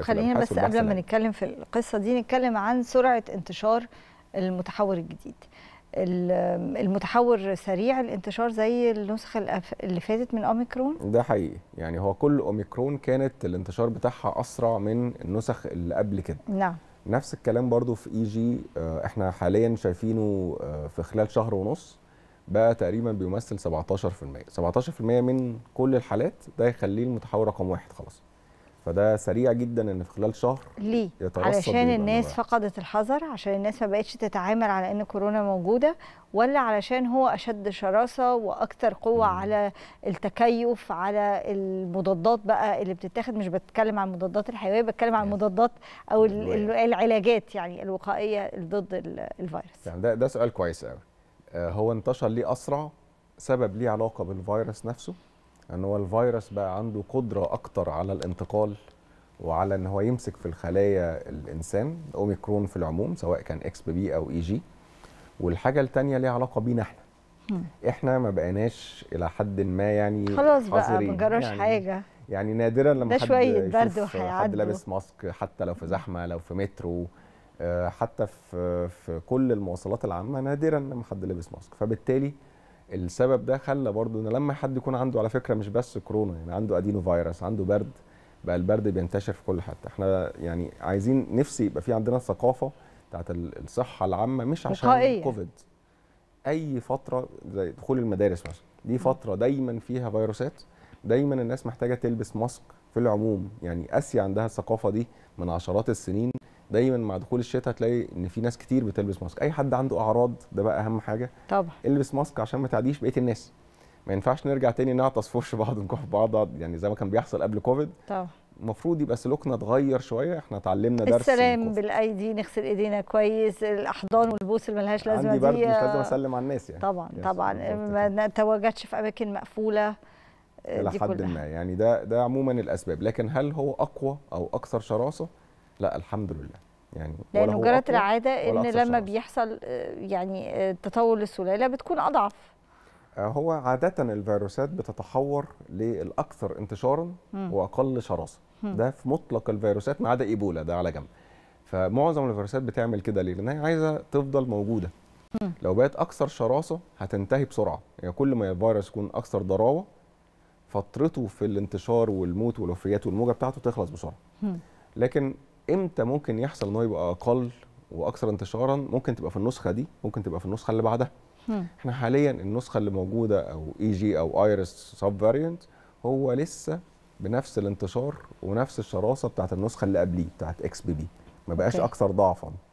خلينا بس قبل ما نتكلم في القصه دي نتكلم عن سرعه انتشار المتحور الجديد المتحور سريع الانتشار زي النسخه اللي فاتت من اوميكرون ده حقيقي يعني هو كل اوميكرون كانت الانتشار بتاعها اسرع من النسخ اللي قبل كده نعم نفس الكلام برضو في اي جي آه، احنا حاليا شايفينه آه، في خلال شهر ونص بقى تقريبا بيمثل 17% 17% من كل الحالات ده يخليه المتحور رقم واحد خلاص فده سريع جدا ان في خلال شهر ليه علشان الناس فقدت الحذر عشان الناس ما بقتش تتعامل على ان كورونا موجوده ولا علشان هو اشد شراسه واكثر قوه مم. على التكيف على المضادات بقى اللي بتتاخد مش بتكلم عن المضادات الحيويه بتكلم عن المضادات او العلاجات يعني الوقائيه ضد الفيروس يعني ده ده سؤال كويس قوي آه، هو انتشر ليه اسرع سبب ليه علاقه بالفيروس نفسه ان هو الفيروس بقى عنده قدره اكتر على الانتقال وعلى ان هو يمسك في الخلايا الانسان اوميكرون في العموم سواء كان اكس بي او اي جي والحاجه الثانيه ليها علاقه بينا احنا احنا ما بقيناش الى حد ما يعني خلاص بقى ما جراش يعني حاجه يعني نادرا لما ده حد شويه برد حد لابس ماسك حتى لو في زحمه لو في مترو آه، حتى في في كل المواصلات العامه نادرا لما حد لابس ماسك فبالتالي السبب ده خلى برضو ان لما حد يكون عنده على فكره مش بس كورونا يعني عنده ادينو فيروس عنده برد بقى البرد بينتشر في كل حته احنا يعني عايزين نفسي يبقى في عندنا ثقافه بتاعت الصحه العامه مش عشان كوفيد اي فتره زي دخول المدارس مثلا دي فتره دايما فيها فيروسات دايما الناس محتاجه تلبس ماسك في العموم يعني اسيا عندها الثقافه دي من عشرات السنين دايما مع دخول الشتاء هتلاقي ان في ناس كتير بتلبس ماسك اي حد عنده اعراض ده بقى اهم حاجه طبعا البس ماسك عشان ما تعديش بقيه الناس ما ينفعش نرجع تاني نعطس في وش بعض نكح بعض يعني زي ما كان بيحصل قبل كوفيد طبعا المفروض يبقى سلوكنا اتغير شويه احنا اتعلمنا درس السلام بالايدي نغسل ايدينا كويس الاحضان والبوس اللي ملهاش لازمه عندي برد دي مش لازم اسلم على الناس يعني طبعا يعني طبعا ما نتواجدش في اماكن مقفوله الى حد ما يعني ده ده عموما الاسباب لكن هل هو اقوى او اكثر شراسه لا الحمد لله يعني لانه جرت العاده ان لما شهر. بيحصل آه، يعني آه، تطور للسلاله بتكون اضعف آه، هو عاده الفيروسات بتتحور للاكثر انتشارا واقل شراسه ده في مطلق الفيروسات ما عدا ايبولا ده على جنب فمعظم الفيروسات بتعمل كده ليه لان هي عايزه تفضل موجوده لو بقت اكثر شراسه هتنتهي بسرعه يعني كل ما الفيروس يكون اكثر ضراوه فترته في الانتشار والموت والوفيات والموجه بتاعته تخلص بسرعه لكن امتى ممكن يحصل ان هو يبقى اقل واكثر انتشارا ممكن تبقى في النسخه دي ممكن تبقى في النسخه اللي بعدها احنا حاليا النسخه اللي موجوده او اي e جي او ايرس سب فاريانت هو لسه بنفس الانتشار ونفس الشراسه بتاعت النسخه اللي قبليه بتاعت اكس بي بي ما بقاش اكثر ضعفا